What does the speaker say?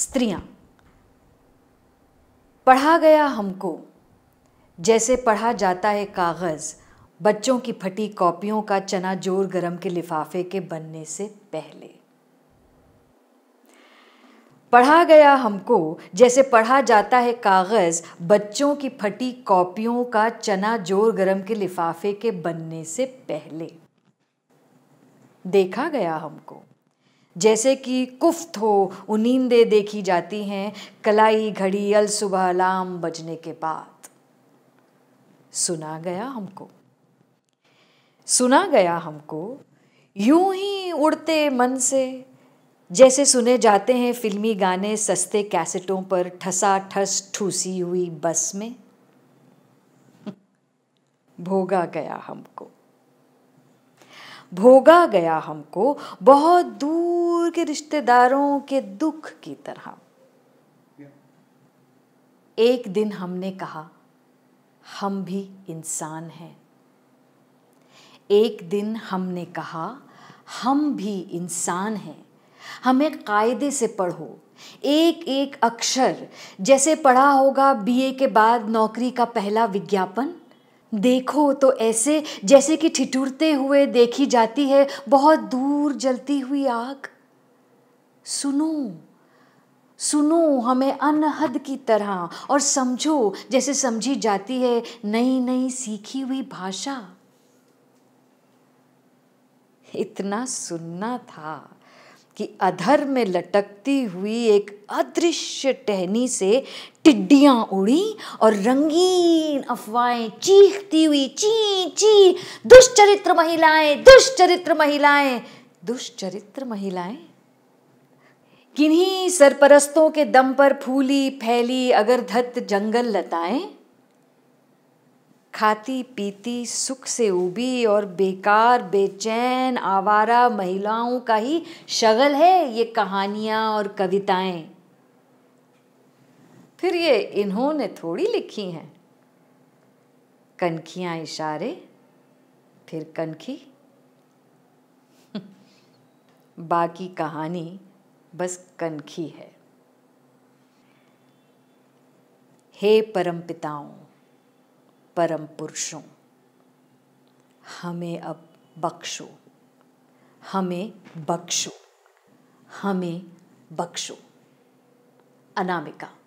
स्त्रियां पढ़ा गया हमको जैसे पढ़ा जाता है कागज़ बच्चों की फटी कॉपियों का चना जोर गरम के लिफाफे के बनने से पहले पढ़ा गया हमको जैसे पढ़ा जाता है कागज़ बच्चों की फटी कॉपियों का चना जोर गरम के लिफाफे के बनने से पहले देखा गया हमको जैसे कि कुफ्त हो उनींदें देखी जाती हैं कलाई घड़ी अल सुबह अलार्म बजने के बाद सुना गया हमको सुना गया हमको यूं ही उड़ते मन से जैसे सुने जाते हैं फिल्मी गाने सस्ते कैसेटों पर ठसा ठस ठूसी हुई बस में भोगा गया हमको भोगा गया हमको बहुत दूर के रिश्तेदारों के दुख की तरह एक दिन हमने कहा हम भी इंसान हैं एक दिन हमने कहा हम भी इंसान हैं हमें कायदे से पढ़ो एक एक अक्षर जैसे पढ़ा होगा बीए के बाद नौकरी का पहला विज्ञापन देखो तो ऐसे जैसे कि ठिठुरते हुए देखी जाती है बहुत दूर जलती हुई आग सुनो सुनो हमें अनहद की तरह और समझो जैसे समझी जाती है नई नई सीखी हुई भाषा इतना सुनना था कि अधर में लटकती हुई एक अदृश्य टहनी से टिड्डियां उड़ी और रंगीन अफवाहें चीखती हुई ची ची दुष्चरित्र महिलाएं दुष्चरित्र महिलाएं दुष्चरित्र महिलाएं किन्हीं सरपरस्तों के दम पर फूली फैली अगर धत जंगल लताएं खाती पीती सुख से उबी और बेकार बेचैन आवारा महिलाओं का ही शगल है ये कहानियाँ और कविताएं फिर ये इन्होंने थोड़ी लिखी हैं कनखियाँ इशारे फिर कनखी बाकी कहानी बस कनखी है हे पिताओं परम पुरुषों हमें अब बख्शो हमें बख्शो हमें बख्शो अनामिका